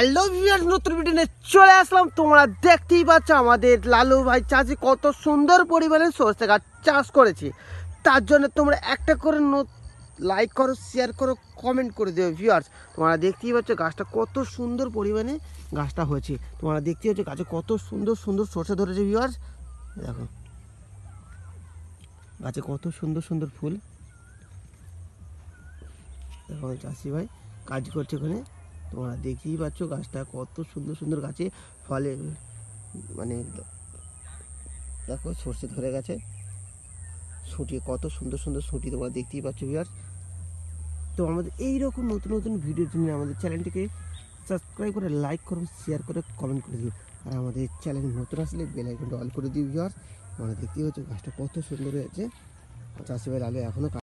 hello viewers নতুন video চলে আসলাম তোমরা দেখতেই পাচ্ছ আমাদের লালু ভাই চাষি কত সুন্দর পরিমাণে সর্ষে গাছ চাষ করেছি তার জন্য তোমরা একটা করে লাইক করো শেয়ার করো কমেন্ট করে দেবে ভিউয়ার্স তোমরা দেখতেই পাচ্ছ গাছটা কত সুন্দর পরিমাণে গাছটা হয়েছে তোমরা দেখতেই পাচ্ছ গাছে কত সুন্দর সুন্দর সর্ষে ধরেছে ভিউয়ার্স দেখো গাছে কত সুন্দর সুন্দর ফুল দেখো চাষি ভাই কাজ করছে ওখানে তোমরা দেখতেই পাচ্ছ গাছটা কত সুন্দর সুন্দর গাছে ফলে মানে দেখো সর্ষে ধরে গেছে সুটি কত সুন্দর সুন্দর সুটি তোমরা দেখতেই পাচ্ছ বিহার তো আমাদের এইরকম নতুন নতুন ভিডিও জন্য আমাদের চ্যানেলটিকে সাবস্ক্রাইব করে লাইক করো শেয়ার করে কমেন্ট করে দিও আর আমাদের চ্যানেল নতুন আসলে বেলাইকনটা অল করে দিও বিহার তোমরা দেখতেই পাচ্ছ গাছটা কত সুন্দর হয়েছে চাষিভাই আলো এখনও